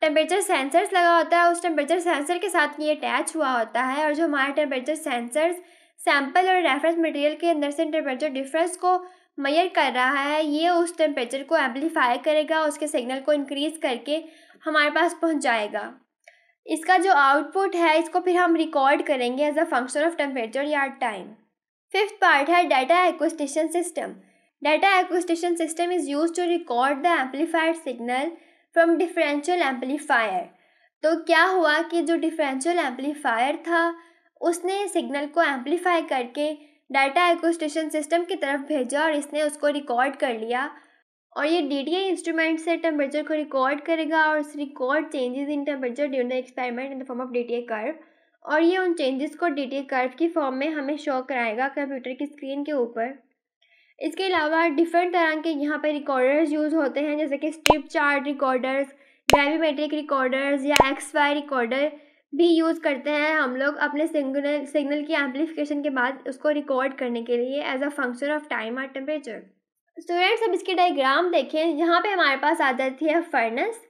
टेम्परेचर सेंसर्स लगा होता है उस टेम्परेचर सेंसर के साथ ये अटैच हुआ होता है और जो हमारे टेम्परेचर सेंसर्स सैम्पल और रेफरेंस मटेरियल के अंदर से टेम्परेचर डिफरेंस को मैयर कर रहा है ये उस टेम्परेचर को एम्पलीफाई करेगा उसके सिग्नल को इंक्रीज़ करके हमारे पास पहुँच जाएगा इसका जो आउटपुट है इसको फिर हम रिकॉर्ड करेंगे as a function of temperature या टाइम फिफ्थ पार्ट है data acquisition system data acquisition system is use to record the amplified signal from differential amplifier तो क्या हुआ कि जो डिफरेंशियल एम्पलीफायर था उसने सिग्नल को एम्पलीफाई करके डाटा एक्विस्टेशन सिस्टम की तरफ भेजा और इसने उसको रिकॉर्ड कर लिया और ये डी डी इंस्ट्रूमेंट से टेम्परेचर को रिकॉर्ड करेगा और उस record changes in temperature during the experiment in the form of D T curve और ये उन चेंजेस को डी टी कर्व की फॉर्म में हमें शो कराएगा कंप्यूटर की स्क्रीन के ऊपर इसके अलावा डिफरेंट तरह के यहाँ पर रिकॉर्डर्स यूज़ होते हैं जैसे कि strip chart recorders gravimetric recorders या एक्स वाई रिकॉर्डर भी यूज़ करते हैं हम लोग अपने सिग्नल सिग्नल की एम्पलीफिकेशन के बाद उसको रिकॉर्ड करने के लिए as a function of time और टेम्परेचर स्टूडेंट्स अब इसके डायग्राम देखें यहाँ पे हमारे पास आ जाती है फर्नेस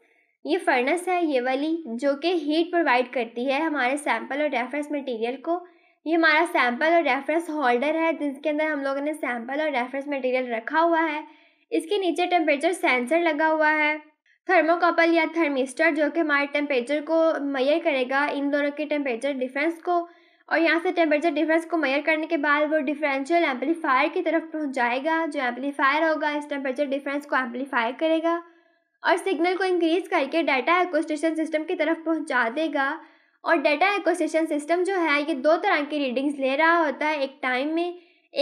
ये फर्नेस है ये वाली जो कि हीट प्रोवाइड करती है हमारे सैम्पल और रेफरेंस मटेरियल को ये हमारा सैम्पल और रेफरेंस होल्डर है जिसके अंदर हम लोगों ने सैम्पल और रेफरेंस मटेरियल रखा हुआ है इसके नीचे टेम्परेचर सेंसर लगा हुआ है थर्मोकपल या थर्मिस्टर जो कि हमारे टेम्परेचर को मैयर करेगा इन दोनों के टेम्परेचर डिफरेंस को और यहाँ से टेम्परेचर डिफरेंस को मैयर करने के बाद वो डिफरेंशियल एम्पलीफायर की तरफ पहुँच जाएगा जो एम्पलीफायर होगा इस टेम्परेचर डिफरेंस को एम्पलीफाई करेगा और सिग्नल को इंक्रीज करके डाटा एक्विस्टेशन सिस्टम की तरफ पहुँचा देगा और डाटा एक्विस्टेशन सिस्टम जो है ये दो तरह की रीडिंग्स ले रहा होता है एक टाइम में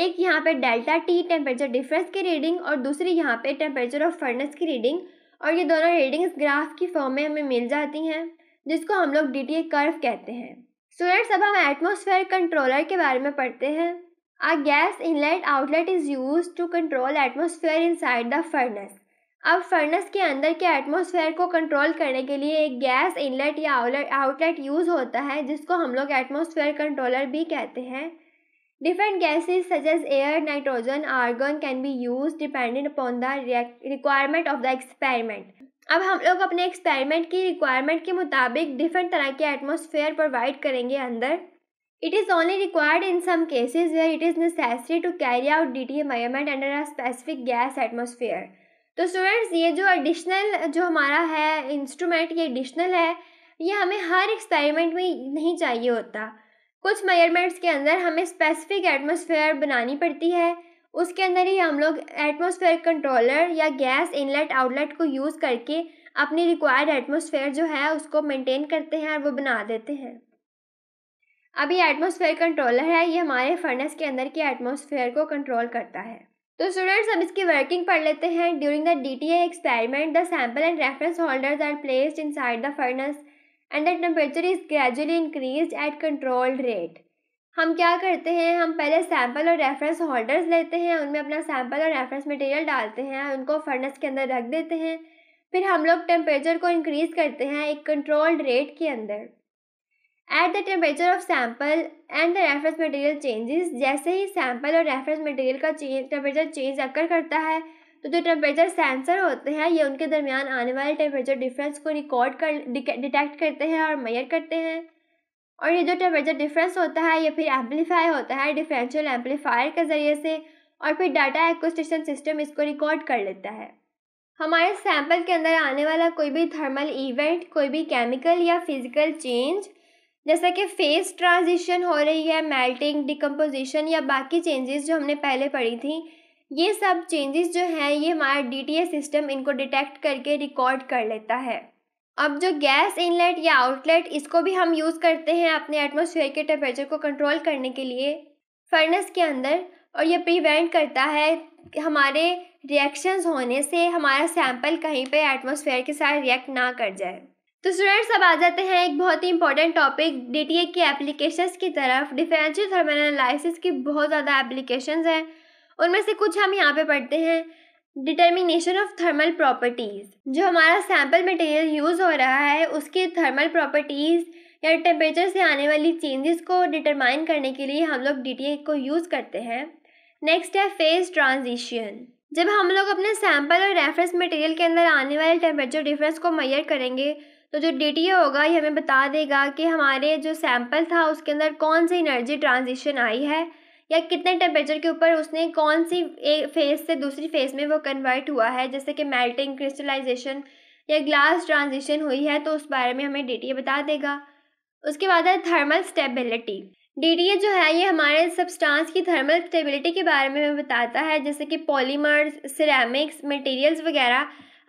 एक यहाँ पे डेल्टा टी टेम्परेचर डिफरेंस की रीडिंग और दूसरी यहाँ पे टेम्परेचर ऑफ फर्नेस की रीडिंग और ये दोनों रीडिंग्स ग्राफ की फॉर्म में हमें मिल जाती हैं जिसको हम लोग डी टी कर्व कहते हैं स्टूडेंट्स अब हम एटमोसफेयर कंट्रोलर के बारे में पढ़ते हैं आ gas inlet outlet is use to control atmosphere inside the furnace अब फर्नेस के अंदर के एटमोसफेयर को कंट्रोल करने के लिए एक गैस इनलेट या आउटलेट यूज़ होता है जिसको हम लोग एटमोसफेयर कंट्रोलर भी कहते हैं different gases such as air nitrogen argon can be used depending upon the requirement of the experiment अब हम लोग अपने एक्सपेरिमेंट की रिक्वायरमेंट के मुताबिक डिफरेंट तरह के एटमोसफेयर प्रोवाइड करेंगे अंदर it is only required in some cases where it is necessary to carry out D T एमेंट under a specific gas atmosphere तो स्टूडेंट्स ये जो एडिशनल जो हमारा है इंस्ट्रूमेंट ये एडिशनल है ये हमें हर एक्सपेरिमेंट में नहीं चाहिए होता कुछ मेयरमेंट्स के अंदर हमें स्पेसिफिक एटमॉस्फेयर बनानी पड़ती है उसके अंदर ही हम लोग एटमॉस्फेयर कंट्रोलर या गैस इनलेट आउटलेट को यूज़ करके अपनी रिक्वायर्ड एटमॉस्फेयर जो है उसको मेंटेन करते हैं और वो बना देते हैं अभी एटमॉस्फेयर कंट्रोलर है ये हमारे फर्नेस के अंदर के एटमॉस्फेयर को कंट्रोल करता है तो स्टूडेंट्स अब इसकी वर्किंग पढ़ लेते हैं during the D T experiment the sample and reference holders are placed in the furnace and the temperature is gradually increase at controlled rate हम क्या करते हैं हम पहले सैंपल और रेफरेंस होल्डर्स लेते हैं उनमें अपना सैंपल और रेफरेंस मटेरियल डालते हैं उनको फर्नेस के अंदर रख देते हैं फिर हम लोग टेम्परेचर को इंक्रीज करते हैं एक कंट्रोल्ड रेट के अंदर at the temperature of sample and the reference material changes जैसे ही सैंपल और रेफरेंस मटेरियल का चेंज टेम्परेचर चेंज अक्कर करता है तो जो टेम्परेचर सेंसर होते हैं ये उनके दरमियान आने वाले टेम्परेचर डिफरेंस को रिकॉर्ड कर डिटेक्ट करते हैं और मैयर करते हैं और ये जो टेम्परेचर डिफरेंस होता है ये फिर एम्पलीफाई होता है डिफरेंशियल एम्पलीफायर के ज़रिए से और फिर डाटा एक्विस्टेशन सिस्टम इसको रिकॉर्ड कर लेता है हमारे सैंपल के अंदर आने वाला कोई भी थर्मल इवेंट कोई भी केमिकल या फिजिकल चेंज जैसा कि फेस ट्रांजिशन हो रही है मेल्टिंग डिकम्पोजिशन या बाकी चेंजेस जो हमने पहले पढ़ी थी ये सब चेंजेस जो हैं ये हमारा डी सिस्टम इनको डिटेक्ट करके रिकॉर्ड कर लेता है अब जो गैस इनलेट या आउटलेट इसको भी हम यूज़ करते हैं अपने एटमोसफेयर के टेम्परेचर को कंट्रोल करने के लिए फर्नेस के अंदर और ये प्रिवेंट करता है हमारे रिएक्शंस होने से हमारा सैंपल कहीं पे एटमॉस्फेयर के साथ रिएक्ट ना कर जाए तो स्टूडेंट्स अब आ जाते हैं एक बहुत ही इंपॉर्टेंट टॉपिक डी की एप्लीकेशंस की तरफ डिफरेंशियल थर्मल एनालिसिस की बहुत ज़्यादा एप्लीकेशंस हैं उनमें से कुछ हम यहाँ पे पढ़ते हैं डिटर्मिनेशन ऑफ थर्मल प्रॉपर्टीज़ जो हमारा सैम्पल मटेरियल यूज़ हो रहा है उसके थर्मल प्रॉपर्टीज़ या टेम्परेचर से आने वाली चेंजेस को डिटरमाइन करने के लिए हम लोग डी को यूज़ करते हैं नेक्स्ट है फेज ट्रांजिशन जब हम लोग अपने सैम्पल और रेफरेंस मटेरियल के अंदर आने वाले टेम्परेचर डिफरेंस को मैयर करेंगे तो जो डी होगा ये हमें बता देगा कि हमारे जो सैम्पल था उसके अंदर कौन सी एनर्जी ट्रांजिशन आई है या कितने टेम्परेचर के ऊपर उसने कौन सी एक फेज़ से दूसरी फेज़ में वो कन्वर्ट हुआ है जैसे कि मेल्टिंग क्रिस्टलाइजेशन या ग्लास ट्रांजिशन हुई है तो उस बारे में हमें डी बता देगा उसके बाद है थर्मल स्टेबिलिटी डी जो है ये हमारे सब्सटेंस की थर्मल स्टेबिलिटी के बारे में बताता है जैसे कि पॉलीमर्स सिरेमिक्स मटेरियल्स वगैरह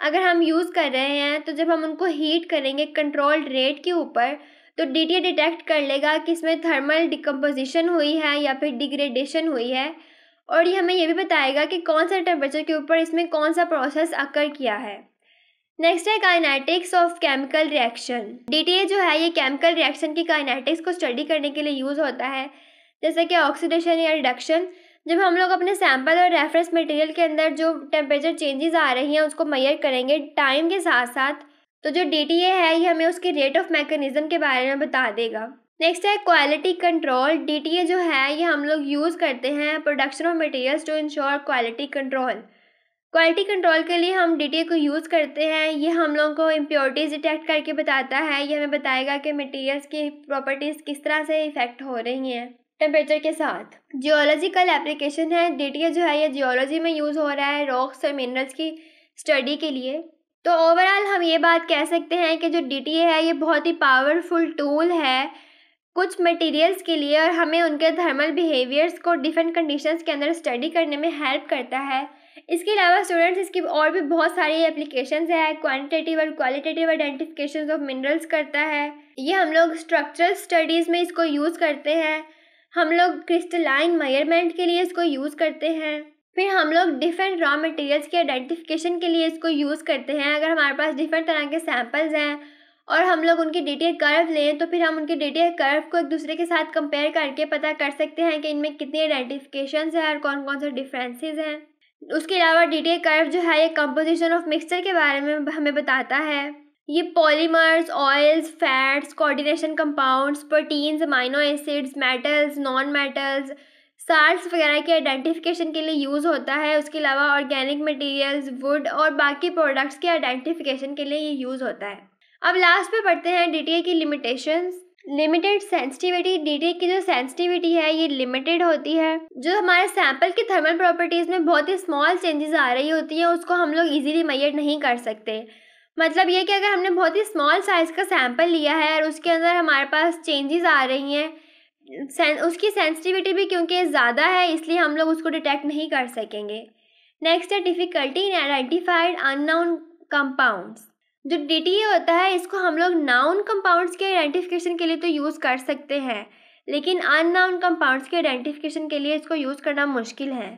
अगर हम यूज़ कर रहे हैं तो जब हम उनको हीट करेंगे कंट्रोल्ड रेट के ऊपर तो डी डिटेक्ट कर लेगा कि इसमें थर्मल डिकम्पोजिशन हुई है या फिर डिग्रेडेशन हुई है और ये हमें ये भी बताएगा कि कौन सा टेम्परेचर के ऊपर इसमें कौन सा प्रोसेस अकर किया है नेक्स्ट है kinetics of chemical reaction D जो है ये केमिकल रिएक्शन की काइनेटिक्स को स्टडी करने के लिए यूज़ होता है जैसे कि ऑक्सीडेशन या रिडक्शन जब हम लोग अपने सैंपल और रेफरेंस मटेरियल के अंदर जो टेम्परेचर चेंजेस आ रही हैं उसको मैयर करेंगे टाइम के साथ साथ तो जो डी है ये हमें उसके रेट ऑफ मैकेनिज्म के बारे में बता देगा नेक्स्ट है क्वालिटी कंट्रोल डी जो है ये हम लोग यूज़ करते हैं production of materials to ensure quality control quality control के लिए हम डी को यूज़ करते हैं ये हम लोगों को इम्प्योरिटीज़ डिटेक्ट करके बताता है ये हमें बताएगा कि मटेरियल्स की प्रॉपर्टीज़ किस तरह से इफ़ेक्ट हो रही हैं टेम्परेचर के साथ जियोलॉजिकल एप्लीकेशन है डी जो है ये जियोलॉजी में यूज़ हो रहा है रॉक्स और मिनरल्स की स्टडी के लिए तो ओवरऑल हम ये बात कह सकते हैं कि जो डी है ये बहुत ही पावरफुल टूल है कुछ मटेरियल्स के लिए और हमें उनके थर्मल बिहेवियर्स को डिफरेंट कंडीशंस के अंदर स्टडी करने में हेल्प करता है इसके अलावा स्टूडेंट्स इसकी और भी बहुत सारी एप्लीकेशन है क्वान्टिटेटिव और क्वालिटेटिव आइडेंटिफिकेशन ऑफ मिनरल्स करता है ये हम लोग स्ट्रक्चरल स्टडीज़ में इसको यूज़ करते हैं हम लोग क्रिस्टलाइन मेयरमेंट के लिए इसको यूज़ करते हैं फिर हम लोग डिफरेंट रॉ मटेरियल्स के आइडेंटिफिकेशन के लिए इसको यूज़ करते हैं अगर हमारे पास डिफरेंट तरह के सैम्पल्स हैं और हम लोग उनके डेटा कर्व लें तो फिर हम उनके डेटा कर्व को एक दूसरे के साथ कंपेयर करके पता कर सकते हैं कि इनमें कितनी आइडेंटिफिकेशन हैं और कौन कौन से डिफ्रेंसेज हैं उसके अलावा डेटा कर्व जो है ये कंपोजिशन ऑफ मिक्सचर के बारे में हमें बताता है ये polymers oils fats coordination compounds proteins amino acids metals non metals salts वगैरह के आइडेंटिफिकेशन के लिए यूज़ होता है उसके अलावा ऑर्गेनिक मटेरियल्स वुड और बाकी प्रोडक्ट्स के आइडेंटिफिकेशन के लिए ये यूज़ होता है अब लास्ट पे पढ़ते हैं डी की लिमिटेशंस लिमिटेड सेंसिटिविटी डीटी की जो सेंसिटिविटी है ये लिमिटेड होती है जो हमारे सैंपल की थर्मल प्रॉपर्टीज़ में बहुत ही स्मॉल चेंजेस आ रही होती हैं उसको हम लोग इजीली मैयर नहीं कर सकते मतलब ये कि अगर हमने बहुत ही स्मॉल साइज़ का सैंपल लिया है और उसके अंदर हमारे पास चेंजेस आ रही हैं सें, उसकी सेंसिटिविटी भी क्योंकि ज़्यादा है इसलिए हम लोग उसको डिटेक्ट नहीं कर सकेंगे नेक्स्ट है difficulty in identified unknown compounds जो डी e होता है इसको हम लोग नाउन कंपाउंड्स के आइडेंटिफिकेशन के लिए तो यूज़ कर सकते हैं लेकिन अननाउन कंपाउंड्स के आइडेंटिफिकेशन के लिए इसको यूज़ करना मुश्किल है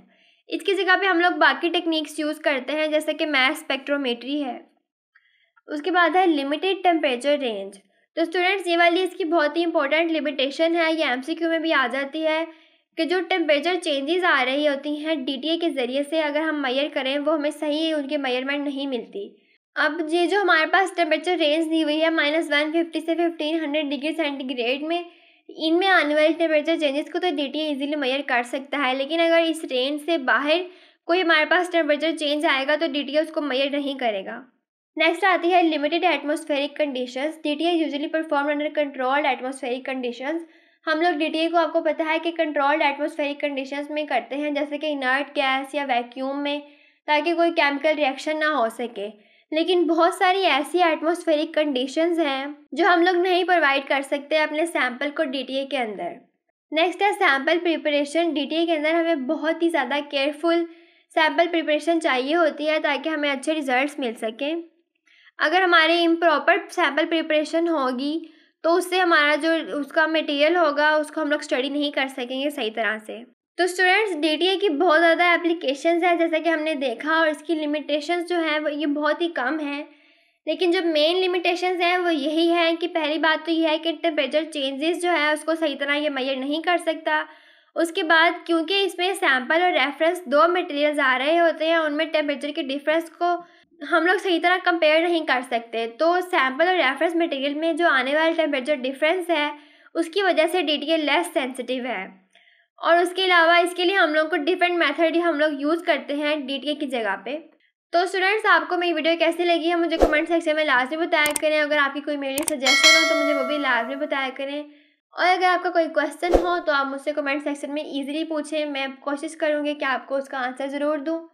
इसकी जगह पे हम लोग बाकी टेक्निक्स यूज़ करते हैं जैसे कि मैथ स्पेक्ट्रोमेट्री है उसके बाद है लिमिटेड टेम्परेचर रेंज तो स्टूडेंट्स ये वाली इसकी बहुत ही इंपॉर्टेंट लिमिटेशन है ये एमसीक्यू में भी आ जाती है कि जो टेम्परेचर चेंजेस आ रही होती हैं डीटीए के ज़रिए से अगर हम मैयर करें वो हमें सही उनकी मेयरमेंट नहीं मिलती अब ये जो हमारे पास टेम्परेचर रेंज दी हुई है माइनस वन फिफ्टी से फिफ्टीन हंड्रेड डिग्री सेंटीग्रेड में इनमें आने वाले टेम्परेचर चेंजेस को तो डी टी ईजिली मैयर कर सकता है लेकिन अगर इस रेंज से बाहर कोई हमारे पास टेम्परेचर चेंज आएगा तो डी उसको मैयर नहीं करेगा नेक्स्ट आती है limited atmospheric conditions DTA usually perform under controlled atmospheric conditions हम लोग डीटीए को आपको पता है कि कंट्रोल्ड एटमोस्फेरिक कंडीशंस में करते हैं जैसे कि इनर्ट गैस या वैक्यूम में ताकि कोई केमिकल रिएक्शन ना हो सके लेकिन बहुत सारी ऐसी एटमोस्फेरिक कंडीशंस हैं जो हम लोग नहीं प्रोवाइड कर सकते अपने सैम्पल को डी के अंदर नेक्स्ट है सैंपल प्रिपरेशन डी के अंदर हमें बहुत ही ज़्यादा केयरफुल सैम्पल प्रिपरेशन चाहिए होती है ताकि हमें अच्छे रिजल्ट्स मिल सकें अगर हमारे इम्प्रॉपर सैम्पल प्रिपरेशन होगी तो उससे हमारा जो उसका मटेरियल होगा उसको हम लोग स्टडी नहीं कर सकेंगे सही तरह से तो स्टूडेंट्स डी की बहुत ज़्यादा एप्लीकेशंस है जैसा कि हमने देखा और इसकी लिमिटेशंस जो हैं वो ये बहुत ही कम हैं लेकिन जो मेन लिमिटेशंस हैं वो यही हैं कि पहली बात तो यह है कि टेम्परेचर चेंजेस जो है उसको सही तरह ये मैयर नहीं कर सकता उसके बाद क्योंकि इसमें सैम्पल और रेफरेंस दो मटेरियल्स आ रहे होते हैं उनमें टेम्परेचर के डिफरेंस को हम लोग सही तरह कंपेयर नहीं कर सकते तो सैम्पल और रेफरेंस मटेरियल में जो आने वाला टेम्परेचर डिफरेंस है उसकी वजह से डी लेस सेंसिटिव है और उसके अलावा इसके लिए हम लोग को डिफरेंट मेथड हम लोग यूज़ करते हैं डी की जगह पे तो स्टूडेंट्स आपको मेरी वीडियो कैसी लगी है मुझे कमेंट सेक्शन में लाजमी बताया करें अगर आपकी कोई मेरे सजेशन हो तो मुझे वो भी लाजमी बताया करें और अगर आपका कोई क्वेश्चन हो तो आप मुझसे कमेंट सेक्शन में ईजिली पूछें मैं कोशिश करूँगी कि आपको उसका आंसर ज़रूर दूँ